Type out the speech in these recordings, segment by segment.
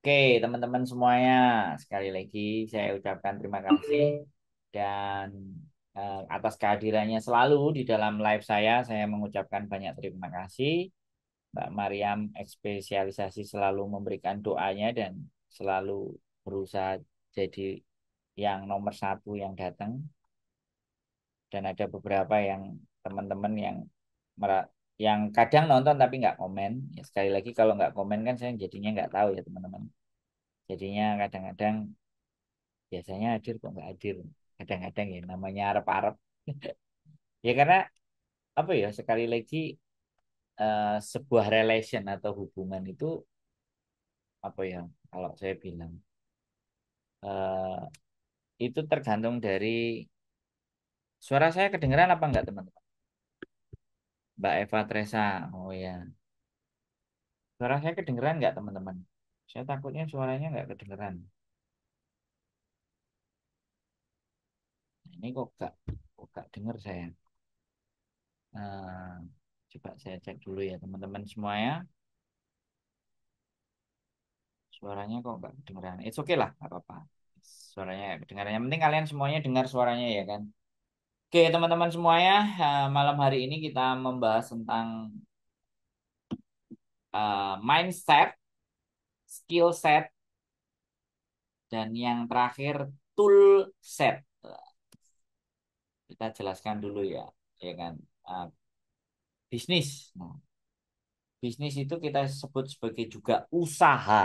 Oke, teman-teman semuanya, sekali lagi saya ucapkan terima kasih dan uh, atas kehadirannya selalu di dalam live saya, saya mengucapkan banyak terima kasih. Mbak Mariam ekspesialisasi selalu memberikan doanya dan selalu berusaha jadi yang nomor satu yang datang. Dan ada beberapa yang teman-teman yang yang kadang nonton tapi nggak komen ya, sekali lagi kalau nggak komen kan saya jadinya nggak tahu ya teman-teman jadinya kadang-kadang biasanya hadir kok nggak hadir kadang-kadang ya namanya arep-arep ya karena apa ya sekali lagi uh, sebuah relation atau hubungan itu apa ya kalau saya bilang uh, itu tergantung dari suara saya kedengeran apa enggak teman-teman Mbak Eva teresa Oh ya. Suara saya kedengeran nggak teman-teman? Saya takutnya suaranya nggak kedengeran. Nah, ini kok nggak kok gak denger saya. Nah, coba saya cek dulu ya teman-teman semuanya Suaranya kok nggak kedengeran. It's okay lah, nggak apa-apa. Suaranya kedengarannya. Penting kalian semuanya dengar suaranya ya kan. Oke, teman-teman semuanya, eh, malam hari ini kita membahas tentang uh, mindset, skill set, dan yang terakhir tool set. Kita jelaskan dulu ya, ya kan? Uh, bisnis. Nah, bisnis itu kita sebut sebagai juga usaha.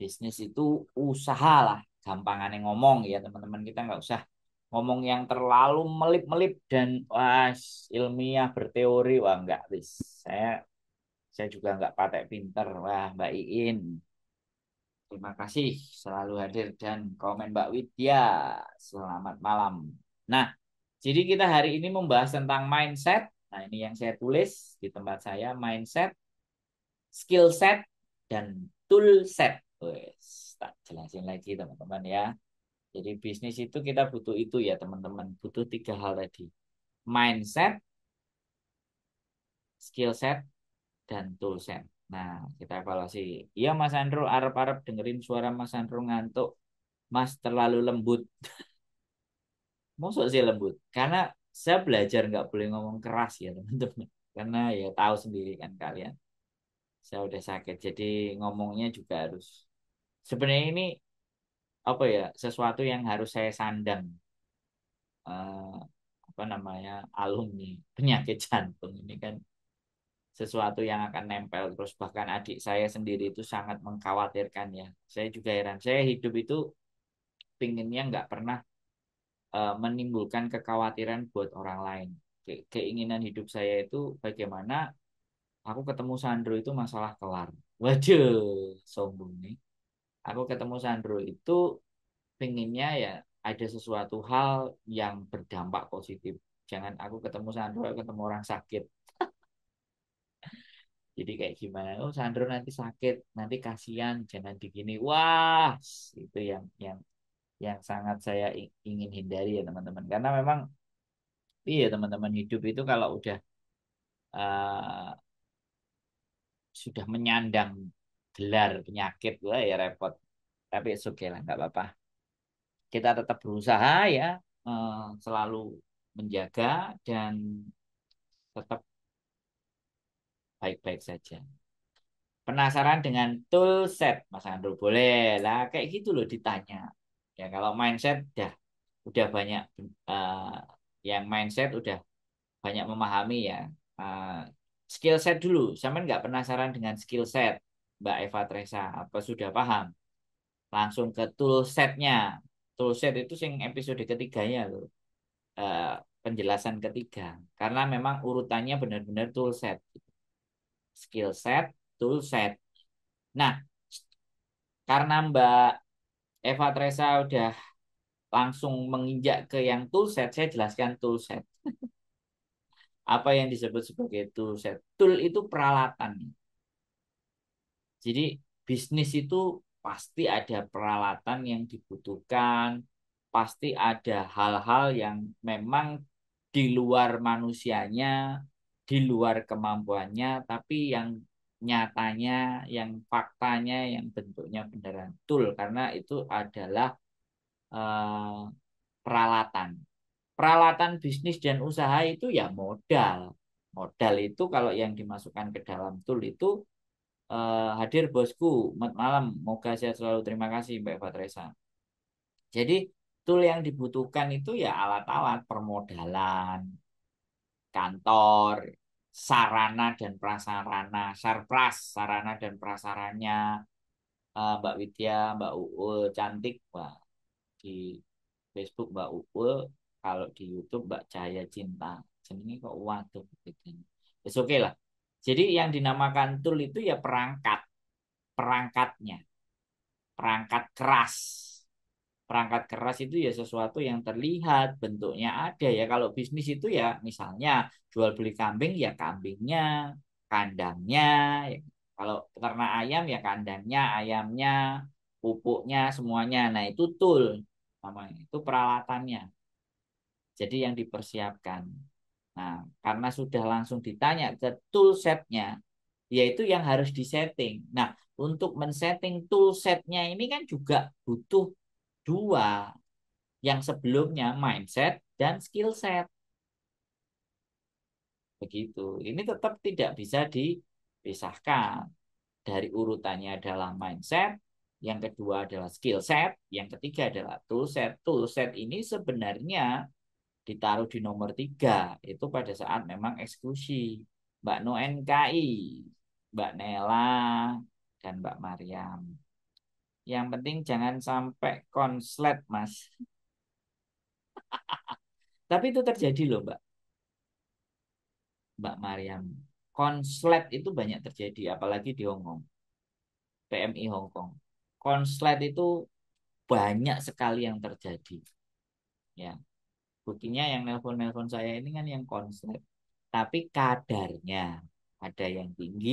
Bisnis itu usaha lah, gampangannya ngomong ya teman-teman kita nggak usah ngomong yang terlalu melip-melip dan wah ilmiah berteori wah enggak wis saya saya juga enggak patek pinter wah Mbak Iin terima kasih selalu hadir dan komen Mbak Widya selamat malam nah jadi kita hari ini membahas tentang mindset nah ini yang saya tulis di tempat saya mindset skill set dan tool set wes tak jelasin lagi teman-teman ya jadi bisnis itu kita butuh itu ya teman-teman. Butuh tiga hal tadi. Mindset, skill set, dan tool set. Nah, kita evaluasi. Iya Mas Andro, arep-arep dengerin suara Mas Andro ngantuk. Mas terlalu lembut. Maksud sih lembut. Karena saya belajar nggak boleh ngomong keras ya teman-teman. Karena ya tahu sendiri kan kalian. Saya udah sakit, jadi ngomongnya juga harus. Sebenarnya ini apa ya sesuatu yang harus saya sandang uh, apa namanya alumni penyakit jantung ini kan sesuatu yang akan nempel terus bahkan adik saya sendiri itu sangat mengkhawatirkan ya saya juga heran saya hidup itu pinginnya nggak pernah uh, menimbulkan kekhawatiran buat orang lain Ke keinginan hidup saya itu bagaimana aku ketemu Sandro itu masalah kelar waduh sombong nih aku ketemu Sandro itu pengennya ya ada sesuatu hal yang berdampak positif. Jangan aku ketemu Sandro, aku ketemu orang sakit. Jadi kayak gimana? Oh Sandro nanti sakit, nanti kasihan, jangan begini. Wah, itu yang yang yang sangat saya ingin hindari ya teman-teman. Karena memang iya teman-teman hidup itu kalau udah uh, sudah menyandang gelar penyakit gue ya repot tapi oke okay lah nggak apa-apa kita tetap berusaha ya eh, selalu menjaga dan tetap baik-baik saja penasaran dengan tool set Mas Andrew boleh lah kayak gitu loh ditanya ya kalau mindset dah udah banyak uh, yang mindset udah banyak memahami ya uh, skill set dulu. Sama nggak penasaran dengan skill set. Mbak Eva Tresa apa sudah paham langsung ke tool setnya tool set itu sing episode ketiganya tuh uh, penjelasan ketiga karena memang urutannya benar-benar tool set skill set tool set nah karena Mbak Eva Tresa udah langsung menginjak ke yang tool set saya jelaskan tool set apa yang disebut sebagai tool set tool itu peralatan jadi bisnis itu pasti ada peralatan yang dibutuhkan, pasti ada hal-hal yang memang di luar manusianya, di luar kemampuannya, tapi yang nyatanya, yang faktanya, yang bentuknya beneran tool karena itu adalah eh, peralatan. Peralatan bisnis dan usaha itu ya modal. Modal itu kalau yang dimasukkan ke dalam tool itu Uh, hadir bosku, malam, moga sehat selalu. Terima kasih Mbak Eva Jadi tool yang dibutuhkan itu ya alat-alat permodalan, kantor, sarana dan prasarana, sarpras, sarana dan prasarannya, uh, Mbak Widya, Mbak Uul, cantik, Mbak. Di Facebook Mbak Uul, kalau di YouTube Mbak Jaya Cinta. Jenenge kok waduh itu Oke okay lah. Jadi yang dinamakan tool itu ya perangkat, perangkatnya, perangkat keras. Perangkat keras itu ya sesuatu yang terlihat, bentuknya ada ya. Kalau bisnis itu ya misalnya jual beli kambing ya kambingnya, kandangnya. Ya. Kalau ternak ayam ya kandangnya, ayamnya, pupuknya, semuanya. Nah itu tool namanya, itu peralatannya. Jadi yang dipersiapkan. Nah, karena sudah langsung ditanya ke setnya yaitu yang harus disetting. Nah, untuk men-setting setnya ini kan juga butuh dua yang sebelumnya mindset dan skill set. Begitu. Ini tetap tidak bisa dipisahkan dari urutannya adalah mindset, yang kedua adalah skill set, yang ketiga adalah tool set. Tool set ini sebenarnya ditaruh di nomor tiga itu pada saat memang eksekusi Mbak No NKI, Mbak Nela, dan Mbak Mariam. Yang penting jangan sampai konslet, Mas. Tapi itu terjadi loh, Mbak. Mbak Mariam. Konslet itu banyak terjadi, apalagi di Hong Kong. PMI Hong Kong. Konslet itu banyak sekali yang terjadi. Ya, buktinya yang nelpon-nelpon saya ini kan yang konsep tapi kadarnya ada yang tinggi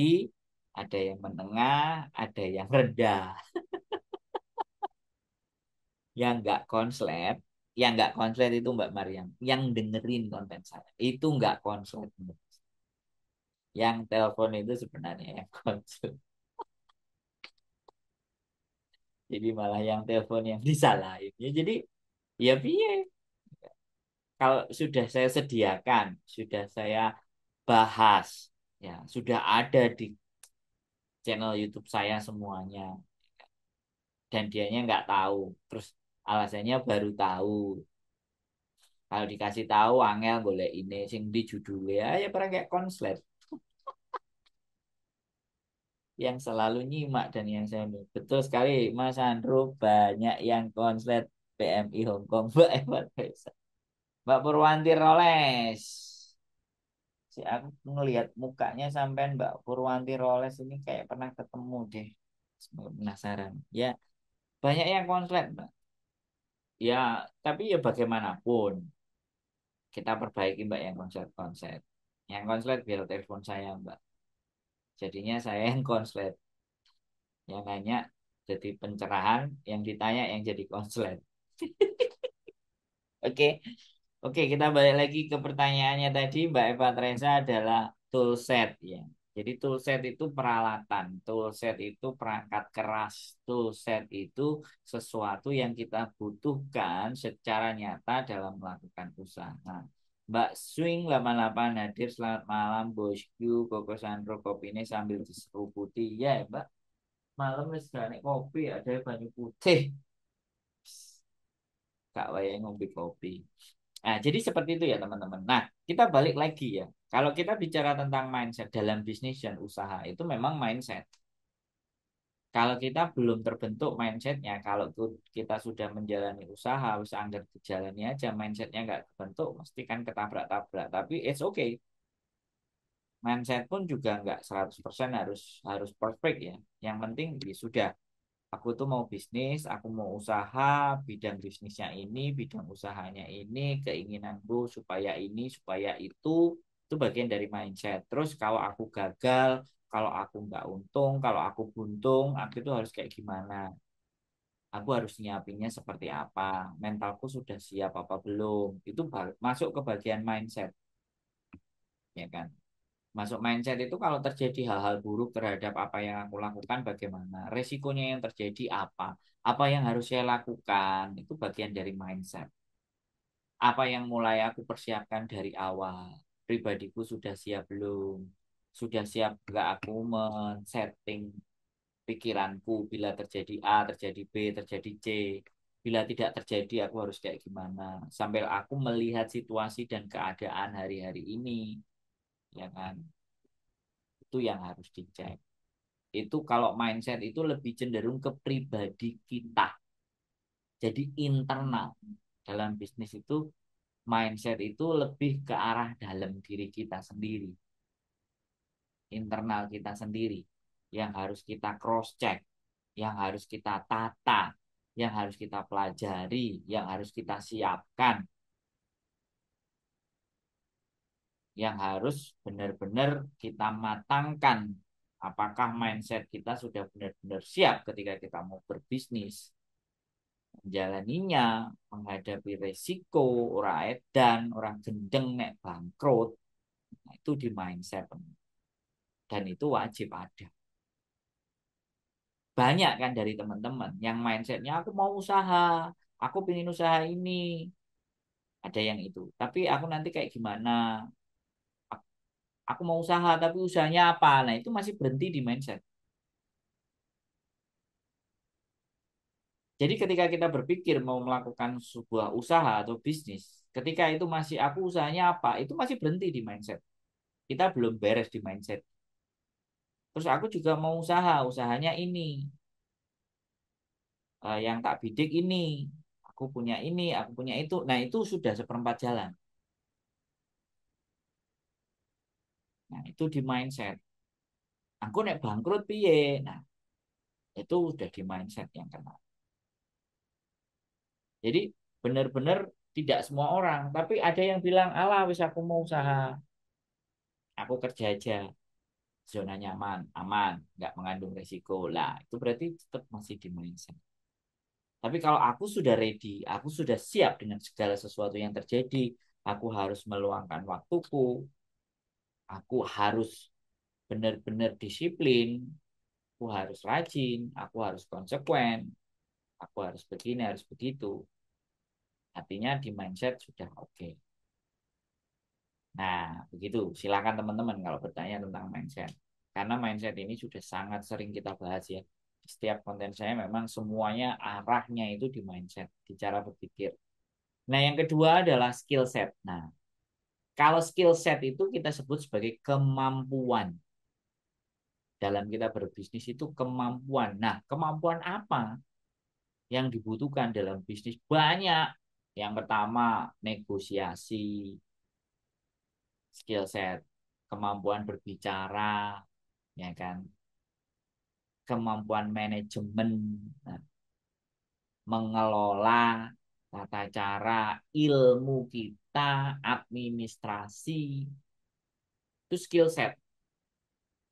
ada yang menengah ada yang rendah yang nggak konslet yang nggak konslet itu Mbak Mariam yang dengerin konten saya itu nggak konslet yang telepon itu sebenarnya yang konslet jadi malah yang telepon yang disalahin ya jadi ya piye kalau sudah saya sediakan, sudah saya bahas, ya sudah ada di channel YouTube saya semuanya, dan dianya nggak tahu, terus alasannya baru tahu. Kalau dikasih tahu, angel boleh ini, sing di judulnya ya pernah kayak konslet yang selalu nyimak dan yang saya betul sekali Mas Andro banyak yang konslet PMI Hongkong Mbak Evan Mbak Purwanti Roles. Si aku ngelihat mukanya sampai Mbak Purwanti Roles ini kayak pernah ketemu deh. Semoga penasaran. Ya, banyak yang konslet, Mbak. Ya, tapi ya bagaimanapun kita perbaiki Mbak yang konslet-konslet. Yang konslet biar telepon saya, Mbak. Jadinya saya yang konslet. Yang nanya jadi pencerahan, yang ditanya yang jadi konslet. Oke. Okay. Oke, kita balik lagi ke pertanyaannya tadi. Mbak Eva Teresa adalah toolset ya. Jadi toolset itu peralatan, toolset itu perangkat keras, toolset itu sesuatu yang kita butuhkan secara nyata dalam melakukan usaha. Mbak Swing 88 hadir, selamat malam Bosku, Koko Sandro, kopi ini sambil diseru putih. Iya, ya Mbak, malam wis kopi ada banyu putih. Kak Waya ngombe kopi. Nah, jadi seperti itu ya teman-teman. Nah, kita balik lagi ya. Kalau kita bicara tentang mindset dalam bisnis dan usaha itu memang mindset. Kalau kita belum terbentuk mindsetnya, kalau kita sudah menjalani usaha, harus anggap kejalannya aja, mindsetnya nggak terbentuk, mesti kan ketabrak-tabrak. Tapi it's okay. Mindset pun juga nggak 100% harus harus perfect ya. Yang penting ya sudah aku tuh mau bisnis, aku mau usaha, bidang bisnisnya ini, bidang usahanya ini, keinginanku supaya ini, supaya itu, itu bagian dari mindset. Terus kalau aku gagal, kalau aku nggak untung, kalau aku buntung, aku itu harus kayak gimana? Aku harus nyiapinnya seperti apa? Mentalku sudah siap apa belum? Itu masuk ke bagian mindset, ya kan? masuk mindset itu kalau terjadi hal-hal buruk terhadap apa yang aku lakukan bagaimana resikonya yang terjadi apa apa yang harus saya lakukan itu bagian dari mindset apa yang mulai aku persiapkan dari awal pribadiku sudah siap belum sudah siap nggak aku men-setting pikiranku bila terjadi A terjadi B terjadi C bila tidak terjadi aku harus kayak gimana sambil aku melihat situasi dan keadaan hari-hari ini ya kan itu yang harus dicek itu kalau mindset itu lebih cenderung ke pribadi kita jadi internal dalam bisnis itu mindset itu lebih ke arah dalam diri kita sendiri internal kita sendiri yang harus kita cross check yang harus kita tata yang harus kita pelajari yang harus kita siapkan yang harus benar-benar kita matangkan apakah mindset kita sudah benar-benar siap ketika kita mau berbisnis menjalaninya menghadapi resiko orang edan orang gendeng nek bangkrut nah, itu di mindset dan itu wajib ada banyak kan dari teman-teman yang mindsetnya aku mau usaha aku pengen usaha ini ada yang itu tapi aku nanti kayak gimana aku mau usaha tapi usahanya apa nah itu masih berhenti di mindset jadi ketika kita berpikir mau melakukan sebuah usaha atau bisnis ketika itu masih aku usahanya apa itu masih berhenti di mindset kita belum beres di mindset terus aku juga mau usaha usahanya ini eh, yang tak bidik ini aku punya ini aku punya itu nah itu sudah seperempat jalan Nah, itu di mindset. Aku nek bangkrut piye? Nah, itu udah di mindset yang kena. Jadi benar-benar tidak semua orang, tapi ada yang bilang, "Ala, wis aku mau usaha. Aku kerja aja." Zona nyaman, aman, nggak mengandung resiko. Lah, itu berarti tetap masih di mindset. Tapi kalau aku sudah ready, aku sudah siap dengan segala sesuatu yang terjadi, aku harus meluangkan waktuku, aku harus benar-benar disiplin, aku harus rajin, aku harus konsekuen, aku harus begini, harus begitu. Artinya di mindset sudah oke. Okay. Nah, begitu. Silakan teman-teman kalau bertanya tentang mindset. Karena mindset ini sudah sangat sering kita bahas ya. Setiap konten saya memang semuanya arahnya itu di mindset, di cara berpikir. Nah, yang kedua adalah skill set. Nah, kalau skill set itu kita sebut sebagai kemampuan. Dalam kita berbisnis itu kemampuan. Nah, kemampuan apa yang dibutuhkan dalam bisnis? Banyak. Yang pertama, negosiasi, skill set, kemampuan berbicara, ya kan? Kemampuan manajemen, nah, mengelola tata cara ilmu kita, administrasi, itu skill set,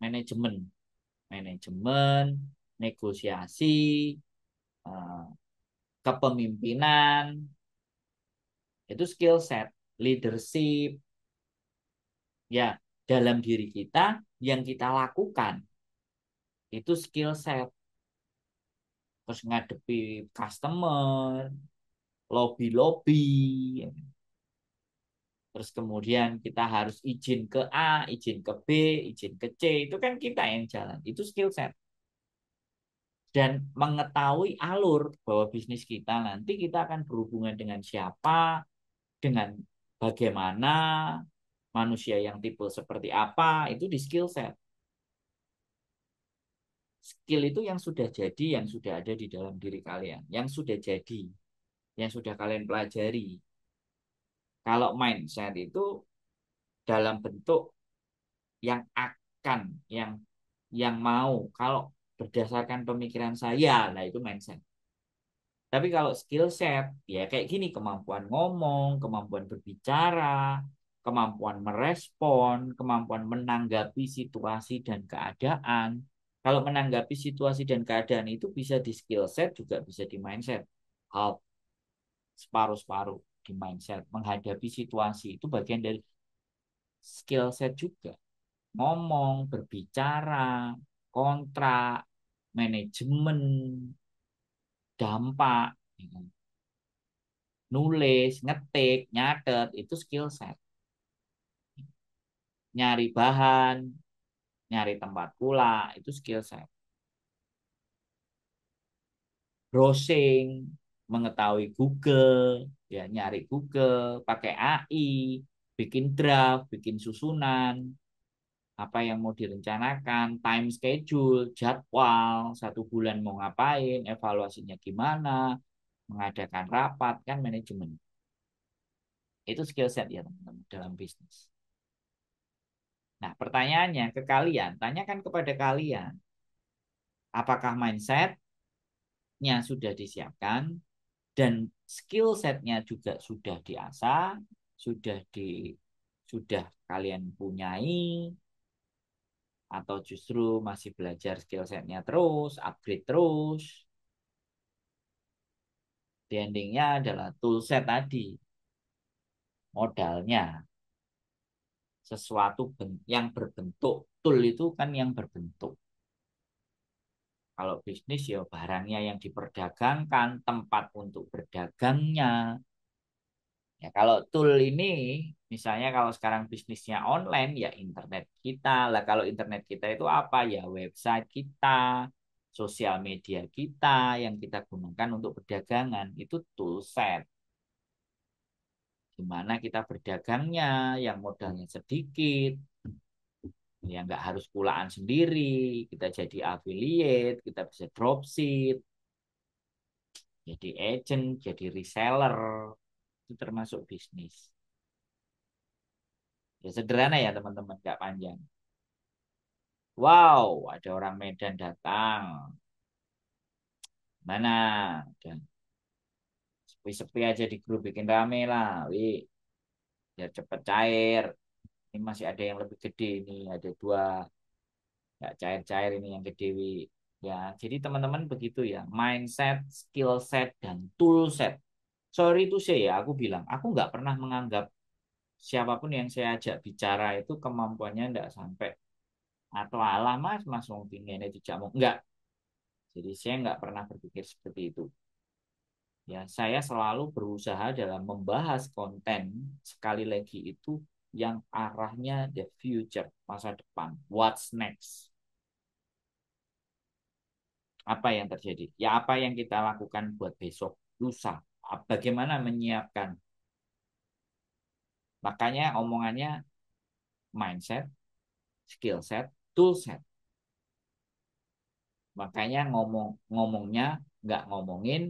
manajemen, manajemen, negosiasi, eh, kepemimpinan, itu skill set, leadership, ya dalam diri kita yang kita lakukan itu skill set terus ngadepi customer lobby-lobby. Terus kemudian kita harus izin ke A, izin ke B, izin ke C. Itu kan kita yang jalan. Itu skill set. Dan mengetahui alur bahwa bisnis kita nanti kita akan berhubungan dengan siapa, dengan bagaimana, manusia yang tipe seperti apa, itu di skill set. Skill itu yang sudah jadi, yang sudah ada di dalam diri kalian. Yang sudah jadi, yang sudah kalian pelajari. Kalau mindset itu dalam bentuk yang akan, yang yang mau. Kalau berdasarkan pemikiran saya, nah itu mindset. Tapi kalau skill set, ya kayak gini, kemampuan ngomong, kemampuan berbicara, kemampuan merespon, kemampuan menanggapi situasi dan keadaan. Kalau menanggapi situasi dan keadaan itu bisa di skill set juga bisa di mindset. Hal separuh-separuh di mindset menghadapi situasi itu bagian dari skill set juga ngomong berbicara kontrak manajemen dampak nulis ngetik nyatet itu skill set nyari bahan nyari tempat pula itu skill set browsing mengetahui Google, ya nyari Google, pakai AI, bikin draft, bikin susunan, apa yang mau direncanakan, time schedule, jadwal, satu bulan mau ngapain, evaluasinya gimana, mengadakan rapat, kan manajemen. Itu skill set ya teman-teman dalam bisnis. Nah pertanyaannya ke kalian, tanyakan kepada kalian, apakah mindsetnya sudah disiapkan, dan skill setnya juga sudah diasah, sudah di sudah kalian punyai atau justru masih belajar skill setnya terus, upgrade terus. Di endingnya adalah set tadi, modalnya. Sesuatu yang berbentuk, tool itu kan yang berbentuk. Kalau bisnis ya barangnya yang diperdagangkan, tempat untuk berdagangnya. Ya kalau tool ini misalnya kalau sekarang bisnisnya online ya internet kita. Lah kalau internet kita itu apa ya website kita, sosial media kita yang kita gunakan untuk perdagangan itu tool set di mana kita berdagangnya yang modalnya sedikit, ya nggak harus pulaan sendiri kita jadi affiliate kita bisa dropship jadi agent jadi reseller itu termasuk bisnis ya sederhana ya teman-teman nggak panjang wow ada orang Medan datang mana dan sepi-sepi aja di grup bikin rame lah wi biar cepet cair ini masih ada yang lebih gede ini ada dua ya cair-cair ini yang gede ya jadi teman-teman begitu ya mindset skill set dan tool set sorry itu saya ya aku bilang aku nggak pernah menganggap siapapun yang saya ajak bicara itu kemampuannya nggak sampai atau alam mas mas wong ini tidak mau nggak jadi saya nggak pernah berpikir seperti itu ya saya selalu berusaha dalam membahas konten sekali lagi itu yang arahnya the future, masa depan. What's next? Apa yang terjadi? Ya apa yang kita lakukan buat besok, lusa. Bagaimana menyiapkan? Makanya omongannya mindset, skill set, tool set. Makanya ngomong ngomongnya nggak ngomongin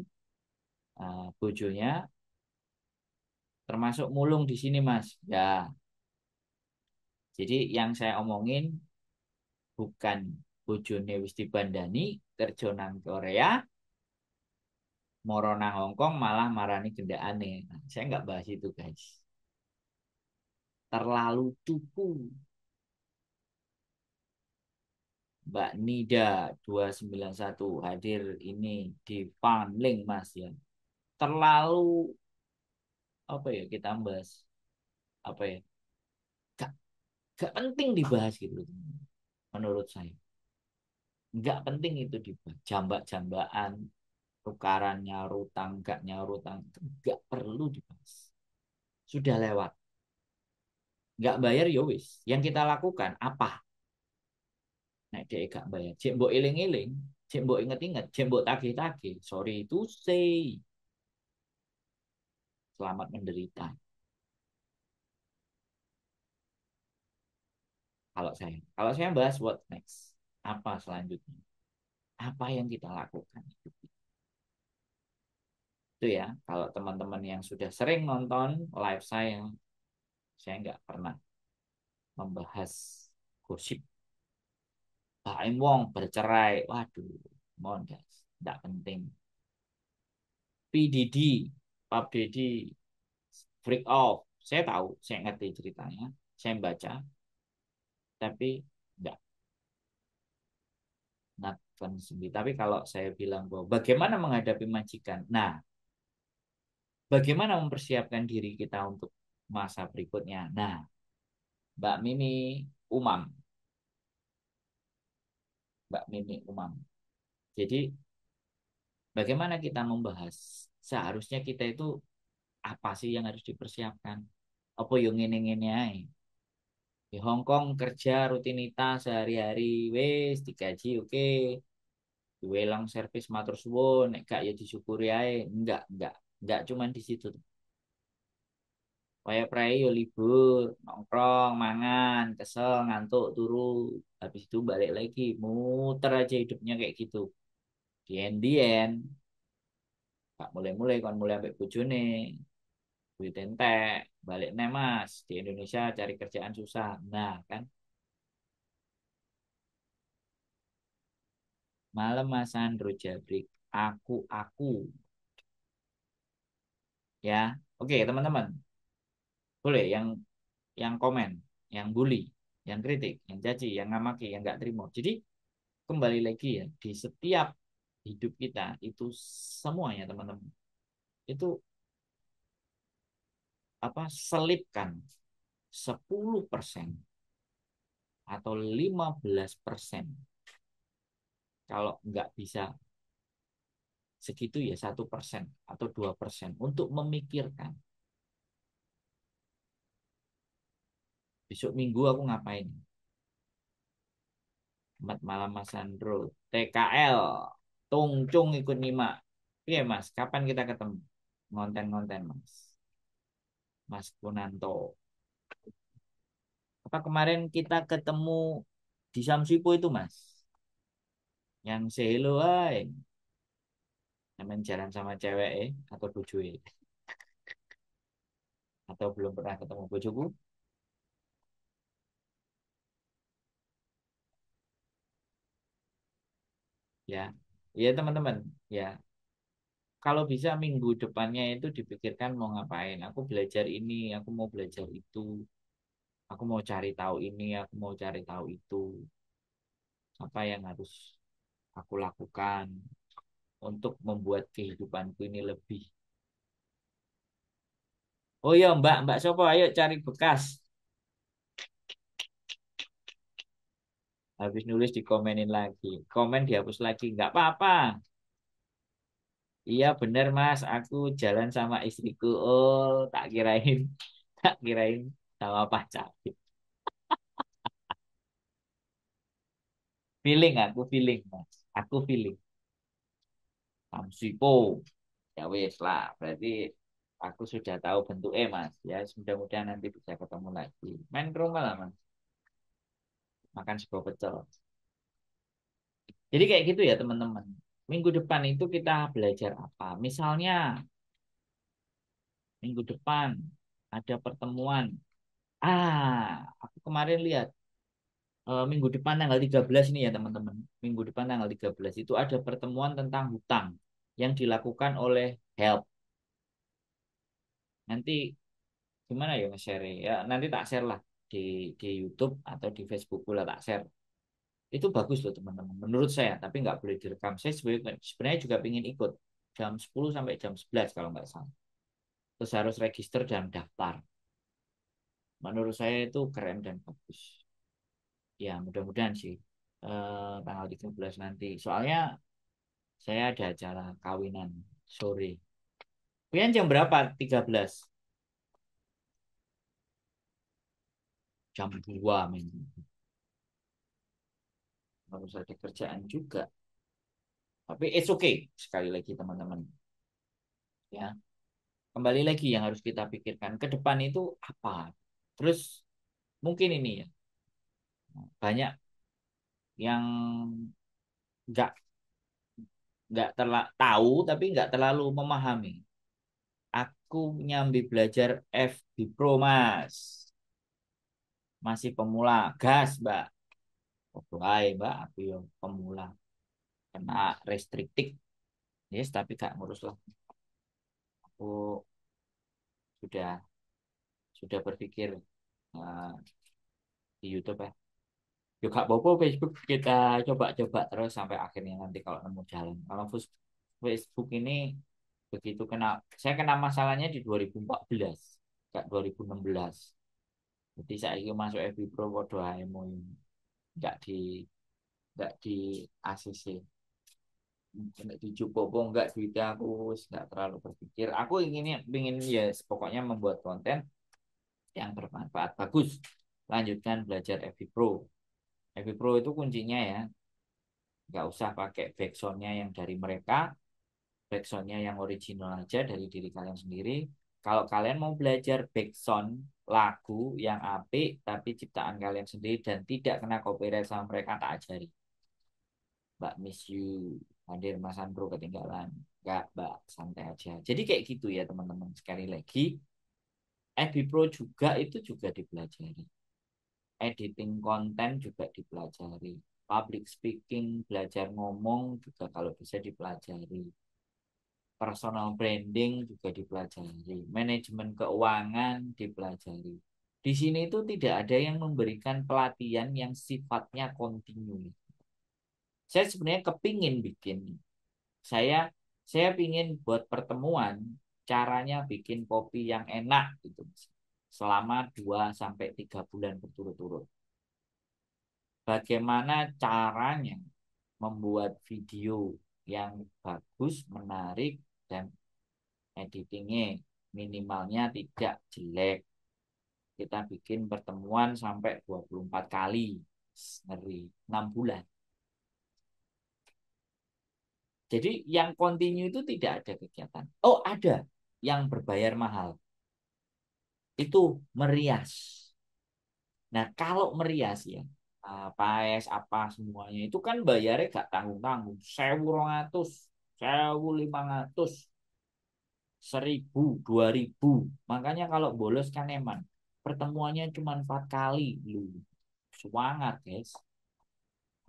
uh, bojonya termasuk mulung di sini mas ya jadi yang saya omongin bukan bojone wis dibandani nang Korea, Morona Hongkong malah marani gendakane. Nah, saya nggak bahas itu guys. Terlalu cupu. Mbak Nida 291 hadir ini di Panling Mas ya. Terlalu apa ya kita bahas apa ya Gak penting dibahas gitu menurut saya. Gak penting itu dibahas. Jambak-jambakan, tukaran nyarutang gak nyarutang itu Gak perlu dibahas. Sudah lewat. Gak bayar Yowis ya Yang kita lakukan apa? naik dia gak bayar. cembo iling-iling, cembo inget-inget, cembo taki tagih Sorry to say. Selamat menderita. Kalau saya, kalau saya bahas what next, apa selanjutnya? Apa yang kita lakukan itu ya. Kalau teman-teman yang sudah sering nonton live saya, saya nggak pernah membahas gosip. Pak Wong bercerai, waduh, mohon guys, nggak penting. PDD, Pak Deddy, freak off, saya tahu, saya ngerti ceritanya, saya baca, tapi enggak not sendiri. Tapi kalau saya bilang bahwa bagaimana menghadapi majikan, nah bagaimana mempersiapkan diri kita untuk masa berikutnya. Nah, Mbak mimi Umam. Mbak mimi Umam. Jadi, bagaimana kita membahas? Seharusnya kita itu apa sih yang harus dipersiapkan? Apa yang ini ngene di Hong Kong kerja rutinitas sehari-hari wes digaji oke duwe long servis matur suwun nek gak ya disyukuri ae enggak enggak enggak cuman di situ paya prai yo libur, nongkrong, mangan, kesel, ngantuk, turu, habis itu balik lagi, muter aja hidupnya kayak gitu. Di end, di end, mulai-mulai, kan mulai sampai bojone, duit ente balik nemas di Indonesia cari kerjaan susah nah kan malam Mas Andro Jabrik aku aku ya oke teman-teman boleh yang yang komen yang bully yang kritik yang caci yang ngamaki yang nggak terima jadi kembali lagi ya di setiap hidup kita itu semuanya teman-teman itu apa selipkan 10% atau 15% kalau nggak bisa segitu ya satu persen atau dua persen untuk memikirkan besok minggu aku ngapain Mat malam Mas Andro TKL Tungcung ikut Nima Iya mas, kapan kita ketemu? Ngonten-ngonten mas. Mas Bonanto, Apa kemarin kita ketemu di Samsipo itu Mas? Yang say hello hai. Namanya jalan sama cewek eh? atau bujui? Eh. Atau belum pernah ketemu bojoku? Ya, ya teman-teman. Ya, kalau bisa minggu depannya itu dipikirkan mau ngapain. Aku belajar ini, aku mau belajar itu, aku mau cari tahu ini, aku mau cari tahu itu. Apa yang harus aku lakukan untuk membuat kehidupanku ini lebih. Oh iya Mbak, Mbak Sopo, ayo cari bekas. Habis nulis dikomenin lagi. Komen dihapus lagi. Nggak apa-apa. Iya bener mas, aku jalan sama istriku. Oh, tak kirain, tak kirain sama pacar. Feeling, aku feeling mas, aku feeling. Amsipo, ya wes lah. Berarti aku sudah tahu bentuknya mas. Ya mudah-mudahan nanti bisa ketemu lagi. Main ke rumah lah mas, makan sebuah pecel. Jadi kayak gitu ya teman-teman minggu depan itu kita belajar apa. Misalnya, minggu depan ada pertemuan. Ah, aku kemarin lihat eh, minggu depan tanggal 13 ini ya teman-teman. Minggu depan tanggal 13 itu ada pertemuan tentang hutang yang dilakukan oleh HELP. Nanti gimana ya Mas share ya? Nanti tak share lah di di YouTube atau di Facebook lah tak share itu bagus loh teman-teman menurut saya tapi nggak boleh direkam saya sebenarnya juga ingin ikut jam 10 sampai jam 11 kalau nggak salah terus harus register dan daftar menurut saya itu keren dan bagus ya mudah-mudahan sih eh, tanggal 13 nanti soalnya saya ada acara kawinan sore Kemudian jam berapa 13 jam 2 minggu harus ada kerjaan juga. Tapi it's okay sekali lagi teman-teman. Ya. Kembali lagi yang harus kita pikirkan ke depan itu apa? Terus mungkin ini ya. Banyak yang nggak nggak tahu tapi nggak terlalu memahami. Aku nyambi belajar FB Pro Mas. Masih pemula, gas, Mbak waktu lain mbak aku yang pemula kena restriktif yes tapi gak ngurus lah aku sudah sudah berpikir uh, di YouTube ya juga bobo Facebook kita coba-coba terus sampai akhirnya nanti kalau nemu jalan kalau Facebook ini begitu kena saya kena masalahnya di 2014 gak 2016 jadi saya masuk FB Pro waduh ini nggak di nggak di ACC nggak di Jupopo nggak di aku nggak terlalu berpikir aku ingin ingin ya yes, pokoknya membuat konten yang bermanfaat bagus lanjutkan belajar FB Pro FB Pro itu kuncinya ya nggak usah pakai backsoundnya yang dari mereka backsoundnya yang original aja dari diri kalian sendiri kalau kalian mau belajar backsound lagu yang apik tapi ciptaan kalian sendiri dan tidak kena copyright sama mereka tak ajari Mbak Miss You hadir Mas Andro ketinggalan enggak Mbak santai aja jadi kayak gitu ya teman-teman sekali lagi FB Pro juga itu juga dipelajari editing konten juga dipelajari public speaking belajar ngomong juga kalau bisa dipelajari personal branding juga dipelajari, manajemen keuangan dipelajari. Di sini itu tidak ada yang memberikan pelatihan yang sifatnya kontinu. Saya sebenarnya kepingin bikin. Saya saya pingin buat pertemuan caranya bikin kopi yang enak gitu selama 2 sampai 3 bulan berturut-turut. Bagaimana caranya membuat video yang bagus, menarik, dan editingnya minimalnya tidak jelek kita bikin pertemuan sampai 24 kali ngeri 6 bulan jadi yang continue itu tidak ada kegiatan oh ada yang berbayar mahal itu merias nah kalau merias ya apa es apa semuanya itu kan bayarnya gak tanggung tanggung sewu rongatus sewu lima ratus seribu dua ribu makanya kalau bolos kan eman pertemuannya cuma empat kali lu semangat guys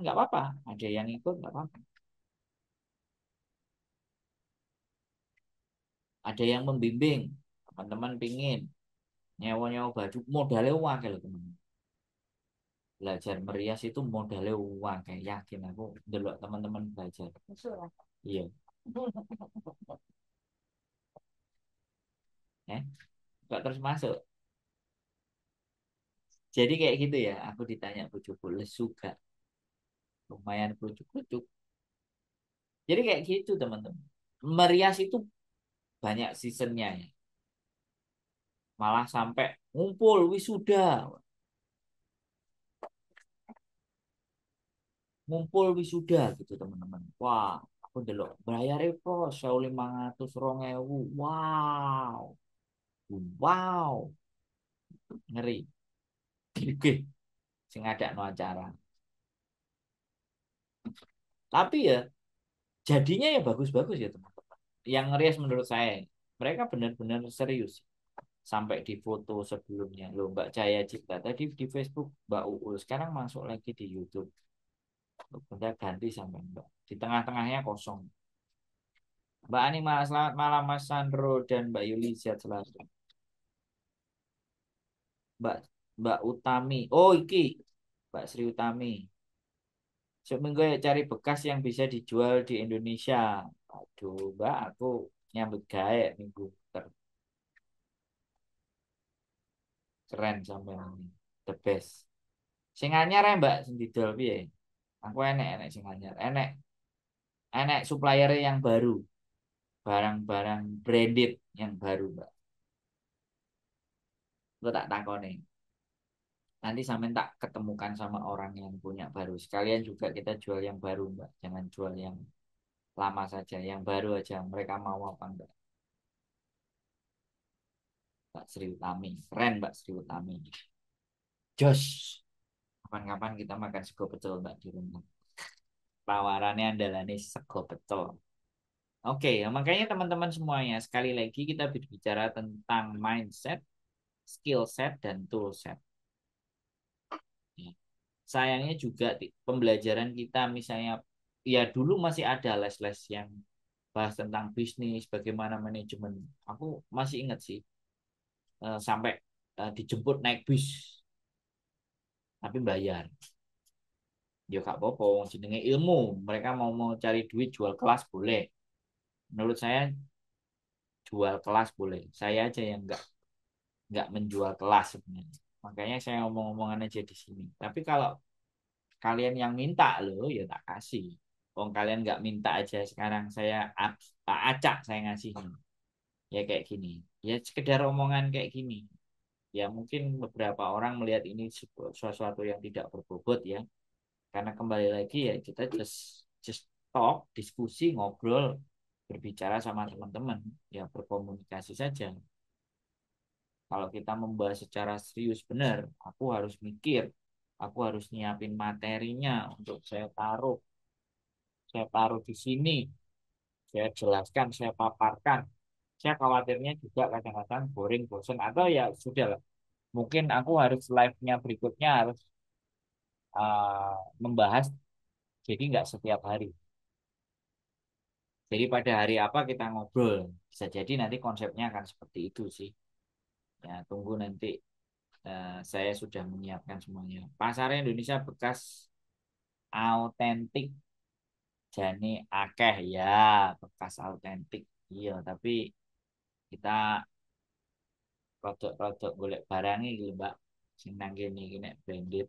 nggak apa-apa ada yang ikut nggak apa-apa ada yang membimbing teman-teman pingin nyewa-nyewa baju modalnya uang kalau teman belajar merias itu modalnya uang kayak yakin aku delok teman-teman belajar iya ya terus masuk jadi kayak gitu ya aku ditanya bujuku lesu gak lumayan kerucuk jadi kayak gitu teman-teman merias itu banyak seasonnya ya malah sampai ngumpul wisuda ngumpul wisuda gitu teman-teman wah aku delok bayar pos ya, sewu lima ratus rong ewu wow wow ngeri oke sing ada no acara tapi ya jadinya ya bagus-bagus ya teman-teman yang ngerias menurut saya mereka benar-benar serius sampai di foto sebelumnya lo Mbak Jaya Cipta tadi di Facebook Mbak Uul sekarang masuk lagi di YouTube Bunda ganti sampai Mbak di tengah-tengahnya kosong. Mbak malam, selamat malam Mas Sandro dan Mbak Yuli sehat selalu. Mbak Mbak Utami. Oh, iki Mbak Sri Utami. Seminggu ya cari bekas yang bisa dijual di Indonesia. Aduh, Mbak, aku nyambut gaya minggu ter. Keren sampai ini. The best. Singanya rembak ya, Mbak, sing Aku enek enek singanya, anyar. Enek enak supplier yang baru barang-barang branded yang baru mbak lo tak nih. nanti sampe tak ketemukan sama orang yang punya baru sekalian juga kita jual yang baru mbak jangan jual yang lama saja yang baru aja mereka mau apa enggak Mbak Sri Utami keren Mbak Sri Utami Josh kapan-kapan kita makan sego pecel Mbak di rumah tawarannya nih sego betul. Oke, makanya teman-teman semuanya sekali lagi kita berbicara tentang mindset, skill set dan tool set. Ya. Sayangnya juga pembelajaran kita misalnya ya dulu masih ada les-les yang bahas tentang bisnis, bagaimana manajemen. Aku masih ingat sih eh, sampai eh, dijemput naik bis tapi bayar ya gak apa-apa jenenge ilmu mereka mau mau cari duit jual kelas boleh menurut saya jual kelas boleh saya aja yang nggak nggak menjual kelas sebenarnya makanya saya ngomong-ngomongan aja di sini tapi kalau kalian yang minta loh ya tak kasih wong kalian nggak minta aja sekarang saya acak saya ngasih ya kayak gini ya sekedar omongan kayak gini ya mungkin beberapa orang melihat ini sesuatu yang tidak berbobot ya karena kembali lagi ya kita just just talk diskusi ngobrol berbicara sama teman-teman ya berkomunikasi saja kalau kita membahas secara serius benar aku harus mikir aku harus nyiapin materinya untuk saya taruh saya taruh di sini saya jelaskan saya paparkan saya khawatirnya juga kadang-kadang boring bosen atau ya sudah lah mungkin aku harus live-nya berikutnya harus uh, membahas jadi nggak setiap hari jadi pada hari apa kita ngobrol bisa jadi nanti konsepnya akan seperti itu sih ya tunggu nanti uh, saya sudah menyiapkan semuanya pasar Indonesia bekas autentik jani akeh ya bekas autentik iya tapi kita rodok-rodok golek barangnya gitu mbak sing nang gini gini branded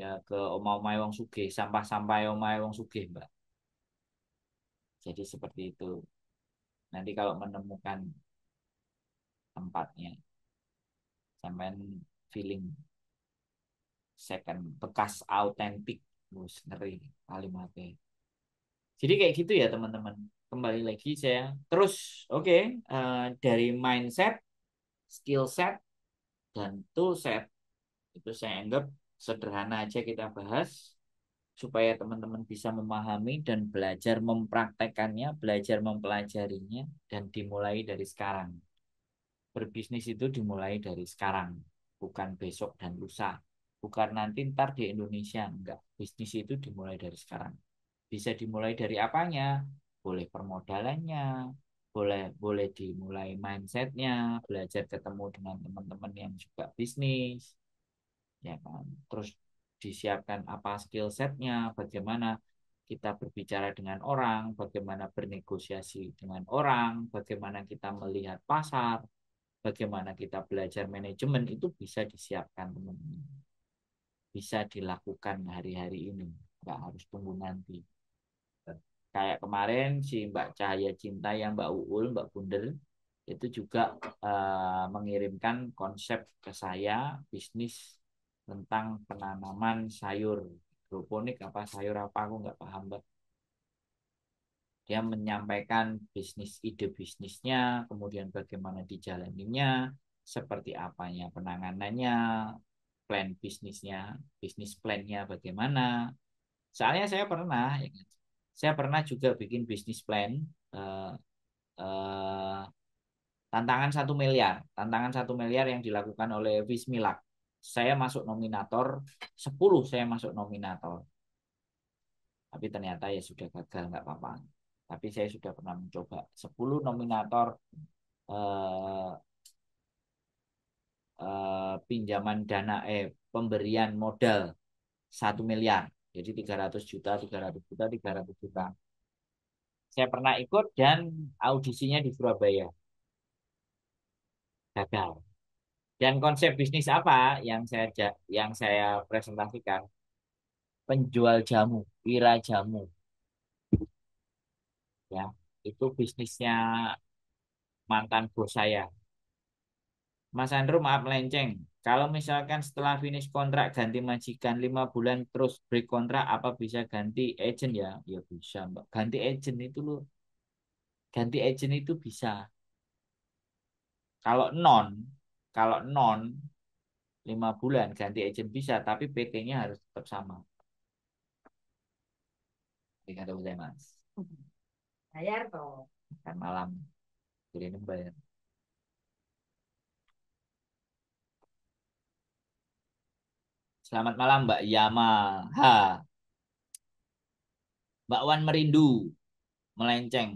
ya ke omah-omahe wong sugih, sampah-sampah oma wong sugih, Mbak. Jadi seperti itu. Nanti kalau menemukan tempatnya sampean feeling second bekas autentik bos ngeri kalimatnya jadi kayak gitu ya teman-teman kembali lagi saya terus oke okay, uh, eh, dari mindset skill set dan tool set itu saya anggap sederhana aja kita bahas supaya teman-teman bisa memahami dan belajar mempraktekannya, belajar mempelajarinya, dan dimulai dari sekarang. Berbisnis itu dimulai dari sekarang, bukan besok dan lusa, bukan nanti ntar di Indonesia, enggak. Bisnis itu dimulai dari sekarang. Bisa dimulai dari apanya? Boleh permodalannya, boleh boleh dimulai mindsetnya, belajar ketemu dengan teman-teman yang juga bisnis, ya kan terus disiapkan apa skill setnya bagaimana kita berbicara dengan orang bagaimana bernegosiasi dengan orang bagaimana kita melihat pasar bagaimana kita belajar manajemen itu bisa disiapkan teman-teman bisa dilakukan hari-hari ini nggak harus tunggu nanti kayak kemarin si Mbak Cahaya Cinta yang Mbak Uul, Mbak Bundel itu juga uh, mengirimkan konsep ke saya bisnis tentang penanaman sayur hidroponik apa sayur apa aku nggak paham bet. dia menyampaikan bisnis ide bisnisnya kemudian bagaimana dijalaninya seperti apanya penanganannya plan bisnisnya bisnis plannya bagaimana soalnya saya pernah ya, kan, saya pernah juga bikin bisnis plan uh, uh, tantangan satu miliar tantangan satu miliar yang dilakukan oleh Vismilak saya masuk nominator 10 saya masuk nominator tapi ternyata ya sudah gagal nggak apa-apa tapi saya sudah pernah mencoba 10 nominator uh, uh, pinjaman dana eh pemberian modal 1 miliar jadi 300 juta 300 juta 300 juta saya pernah ikut dan audisinya di Surabaya gagal dan konsep bisnis apa yang saya yang saya presentasikan? Penjual jamu, wira jamu. Ya, itu bisnisnya mantan bos saya. Mas Andrew maaf lenceng Kalau misalkan setelah finish kontrak ganti majikan lima bulan terus break kontrak apa bisa ganti agent ya? Ya bisa, Mbak. Ganti agent itu loh. Ganti agent itu bisa. Kalau non kalau non, lima bulan ganti agent bisa, tapi PT-nya harus tetap sama. kasih mas. Bayar toh. Kan malam. Jadi bayar. Selamat malam Mbak Yama. Ha. Mbak Wan merindu, melenceng.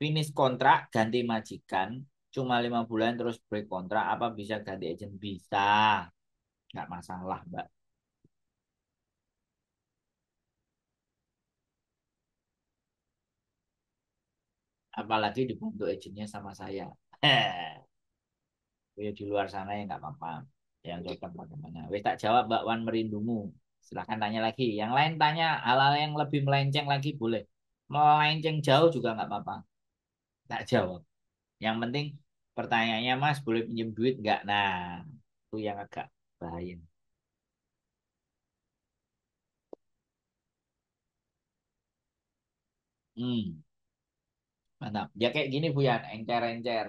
Finish kontrak, ganti majikan, cuma lima bulan terus break kontrak apa bisa ganti agent bisa nggak masalah mbak apalagi dibantu agentnya sama saya ya di luar sana ya nggak apa-apa yang cocok bagaimana wes tak jawab mbak Wan merindumu silahkan tanya lagi yang lain tanya hal-hal yang lebih melenceng lagi boleh melenceng jauh juga nggak apa-apa tak jawab yang penting pertanyaannya Mas boleh pinjam duit nggak? Nah, itu yang agak bahaya. Hmm, mantap. Ya kayak gini bu ya encer-encer.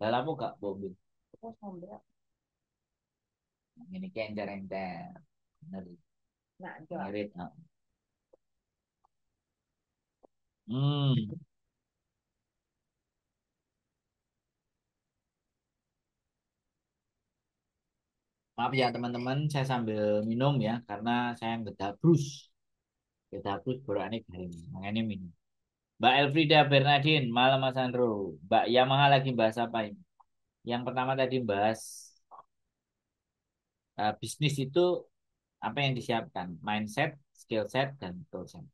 Dalam aku gak ya. Ini Terus Ini encer-encer. Bener. Nah, Hmm. Maaf ya teman-teman, saya sambil minum ya karena saya brus. Ngedabrus brus hari ini, makanya minum. Mbak Elfrida Bernadine, malam Mas Andro. Mbak Yamaha lagi bahas apa ini? Yang pertama tadi bahas uh, bisnis itu apa yang disiapkan, mindset, skill set, dan tool set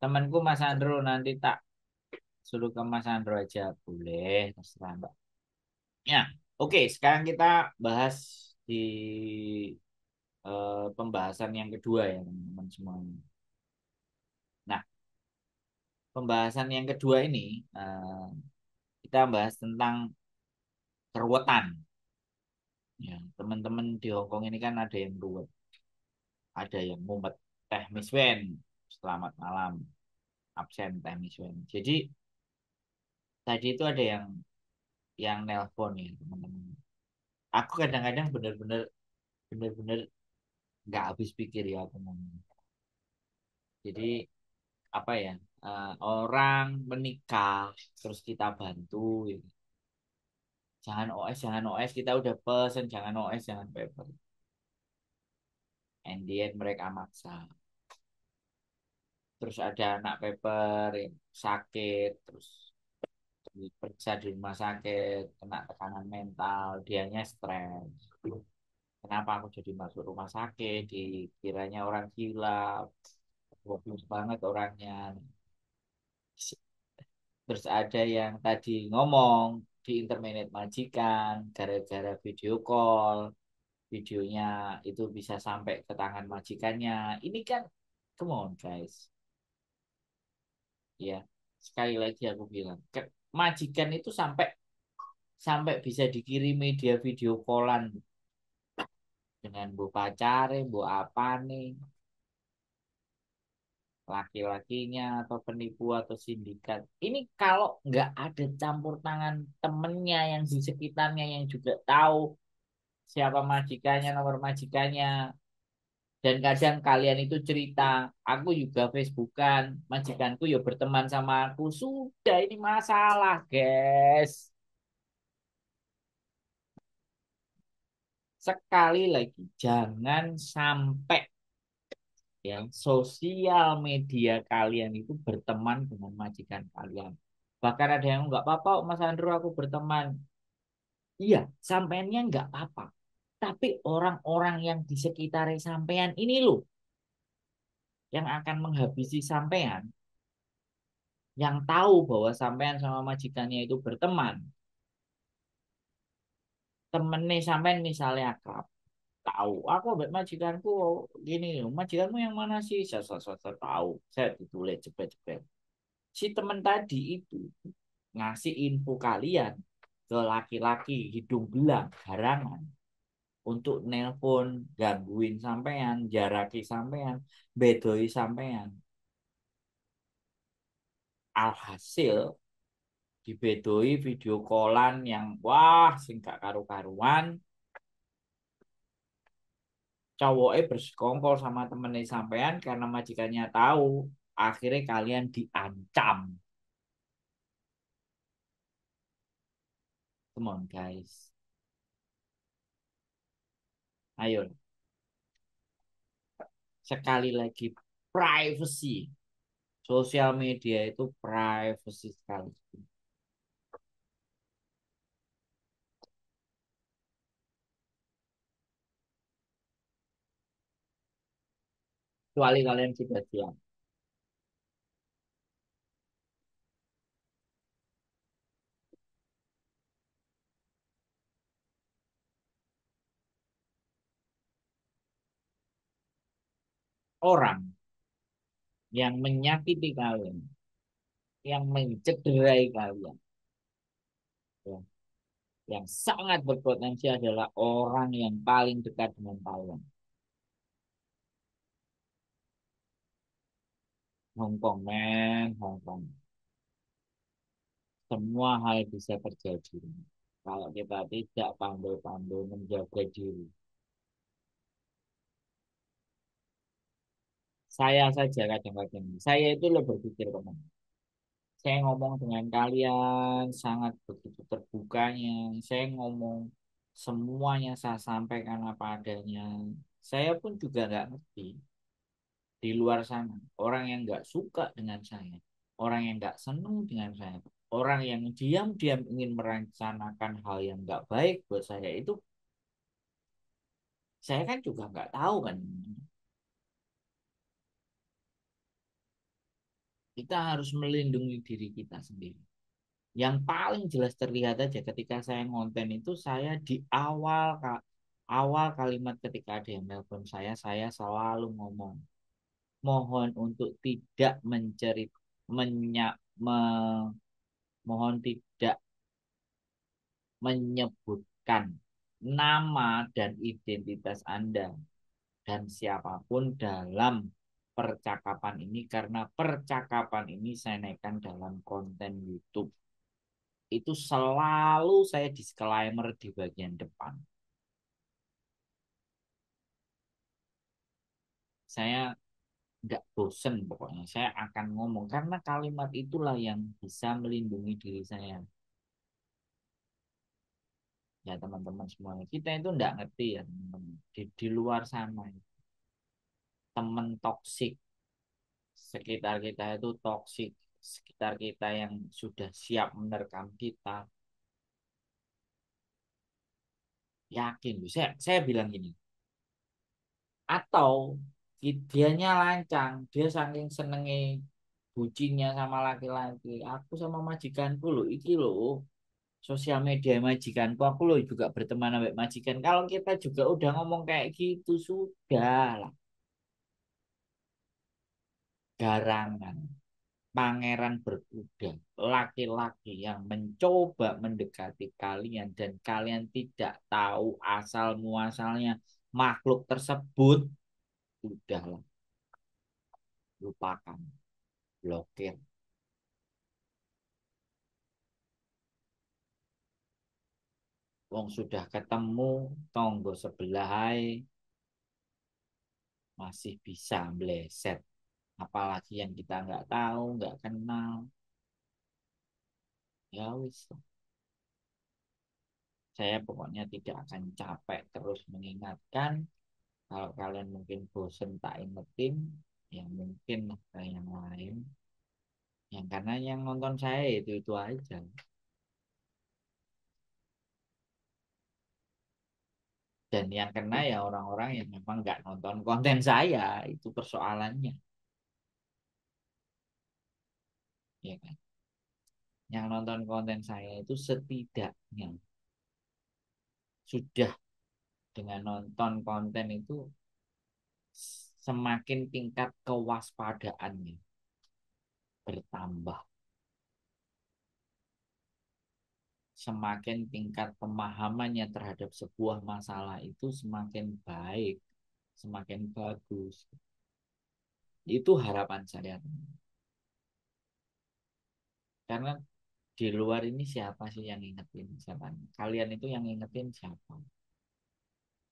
temanku Mas Andro nanti tak suruh ke Mas Andro aja boleh terserah Mbak. Ya, oke sekarang kita bahas di eh, pembahasan yang kedua ya teman-teman semuanya. Nah, pembahasan yang kedua ini eh, kita bahas tentang keruwetan. Ya, teman-teman di Hongkong ini kan ada yang ruwet, ada yang mumet teh miswen, selamat malam absen time is jadi tadi itu ada yang yang nelpon ya teman-teman aku kadang-kadang benar bener bener-bener nggak habis pikir ya teman-teman jadi apa ya uh, orang menikah terus kita bantu ya. jangan OS jangan OS kita udah pesen jangan OS jangan paper and then mereka maksa terus ada anak paper yang sakit terus diperiksa di rumah sakit kena tekanan mental dianya stres kenapa aku jadi masuk rumah sakit dikiranya orang gila bagus banget orangnya terus ada yang tadi ngomong di internet majikan gara-gara video call videonya itu bisa sampai ke tangan majikannya ini kan come on guys ya sekali lagi aku bilang majikan itu sampai sampai bisa dikirimi dia video callan dengan bu pacare bu apa nih laki-lakinya atau penipu atau sindikat ini kalau nggak ada campur tangan temennya yang di sekitarnya yang juga tahu siapa majikannya nomor majikannya dan kadang kalian itu cerita aku juga Facebookan majikanku ya berteman sama aku sudah ini masalah guys sekali lagi jangan sampai ya sosial media kalian itu berteman dengan majikan kalian bahkan ada yang nggak apa-apa Mas Andrew aku berteman iya sampainya nggak apa-apa tapi orang-orang yang di sekitar sampean ini loh yang akan menghabisi sampean yang tahu bahwa sampean sama majikannya itu berteman temennya sampean misalnya akrab tahu aku mbak majikanku gini loh majikanmu yang mana sih saya saya, saya, saya tahu saya ditulis cepet-cepet si teman tadi itu ngasih info kalian ke laki-laki hidung belang garangan untuk nelpon, gangguin sampean, jaraki sampean, bedoi sampean. Alhasil dibedoi video kolan yang wah singkat karu-karuan. Cowoknya bersekongkol sama temennya sampean karena majikannya tahu akhirnya kalian diancam. Come on guys. Ayo. Sekali lagi, privacy. Sosial media itu privacy sekali. Kecuali kalian sudah siap. orang yang menyakiti kalian, yang mencederai kalian, ya, yang sangat berpotensi adalah orang yang paling dekat dengan kalian. Hongkong men, Hongkong. Semua hal bisa terjadi kalau kita tidak pandu-pandu menjaga diri. saya saja kadang-kadang saya itu lo berpikir teman saya ngomong dengan kalian sangat begitu terbukanya saya ngomong semuanya saya sampaikan apa adanya saya pun juga nggak ngerti di luar sana orang yang nggak suka dengan saya orang yang nggak seneng dengan saya orang yang diam-diam ingin merencanakan hal yang nggak baik buat saya itu saya kan juga nggak tahu kan Kita harus melindungi diri kita sendiri. Yang paling jelas terlihat aja ketika saya ngonten itu saya di awal awal kalimat ketika ada yang nelpon saya, saya selalu ngomong mohon untuk tidak mencerit menyak me, mohon tidak menyebutkan nama dan identitas Anda dan siapapun dalam percakapan ini karena percakapan ini saya naikkan dalam konten YouTube. Itu selalu saya disclaimer di bagian depan. Saya nggak bosen pokoknya. Saya akan ngomong karena kalimat itulah yang bisa melindungi diri saya. Ya teman-teman semuanya. Kita itu nggak ngerti ya teman-teman. Di, di luar sana teman toksik sekitar kita itu toksik sekitar kita yang sudah siap menerkam kita yakin saya saya bilang gini atau dianya lancang dia saking senengnya bucinnya sama laki-laki aku sama majikan lo iki lo sosial media majikanku aku lo juga berteman sama majikan kalau kita juga udah ngomong kayak gitu sudah lah garangan, pangeran berkuda, laki-laki yang mencoba mendekati kalian dan kalian tidak tahu asal muasalnya makhluk tersebut, udahlah. Lupakan. Blokir. Wong sudah ketemu tonggo sebelahai masih bisa meleset apalagi yang kita nggak tahu nggak kenal ya wis saya pokoknya tidak akan capek terus mengingatkan kalau kalian mungkin bosen tak ingetin yang mungkin ada yang lain yang karena yang nonton saya itu itu aja dan yang kena ya orang-orang yang memang nggak nonton konten saya itu persoalannya ya kan yang nonton konten saya itu setidaknya sudah dengan nonton konten itu semakin tingkat kewaspadaannya bertambah semakin tingkat pemahamannya terhadap sebuah masalah itu semakin baik, semakin bagus. Itu harapan saya karena di luar ini siapa sih yang ingetin siapa kalian itu yang ingetin siapa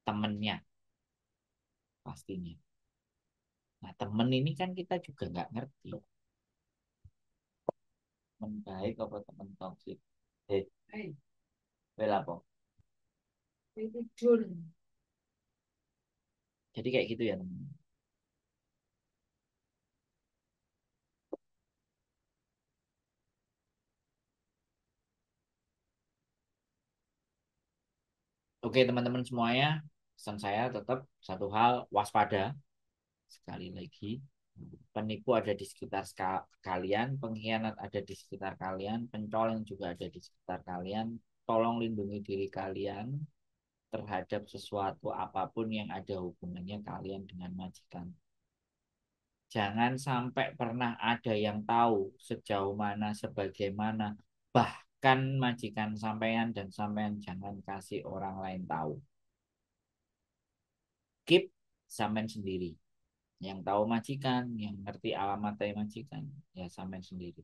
temennya pastinya nah temen ini kan kita juga nggak ngerti temen baik apa temen toksik hei hey. Bela po. Jadi kayak gitu ya teman. Oke teman-teman semuanya, pesan saya tetap satu hal waspada. Sekali lagi, penipu ada di sekitar kalian, pengkhianat ada di sekitar kalian, pencolong juga ada di sekitar kalian. Tolong lindungi diri kalian terhadap sesuatu apapun yang ada hubungannya kalian dengan majikan. Jangan sampai pernah ada yang tahu sejauh mana, sebagaimana, bahkan kan majikan sampean dan sampean jangan kasih orang lain tahu. Keep sampean sendiri. Yang tahu majikan, yang ngerti alamatnya majikan, ya sampean sendiri.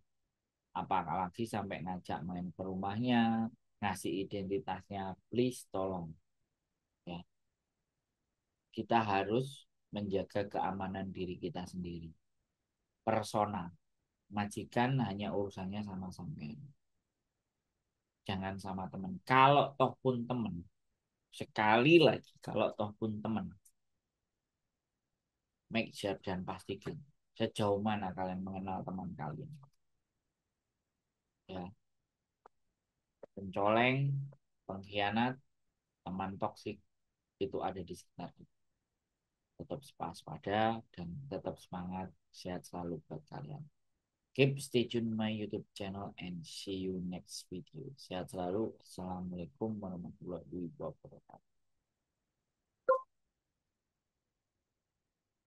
apakah lagi sampai ngajak main ke rumahnya, ngasih identitasnya, please tolong. Ya. Kita harus menjaga keamanan diri kita sendiri. Persona. Majikan hanya urusannya sama sampean jangan sama teman. Kalau toh pun teman, sekali lagi kalau toh pun teman, make sure dan pastikan sejauh mana kalian mengenal teman kalian. Ya, pencoleng, pengkhianat, teman toksik itu ada di sekitar kita. Tetap sepas pada dan tetap semangat, sehat selalu buat kalian. Keep stay tune my YouTube channel and see you next video. Sehat selalu. Assalamualaikum warahmatullahi wabarakatuh.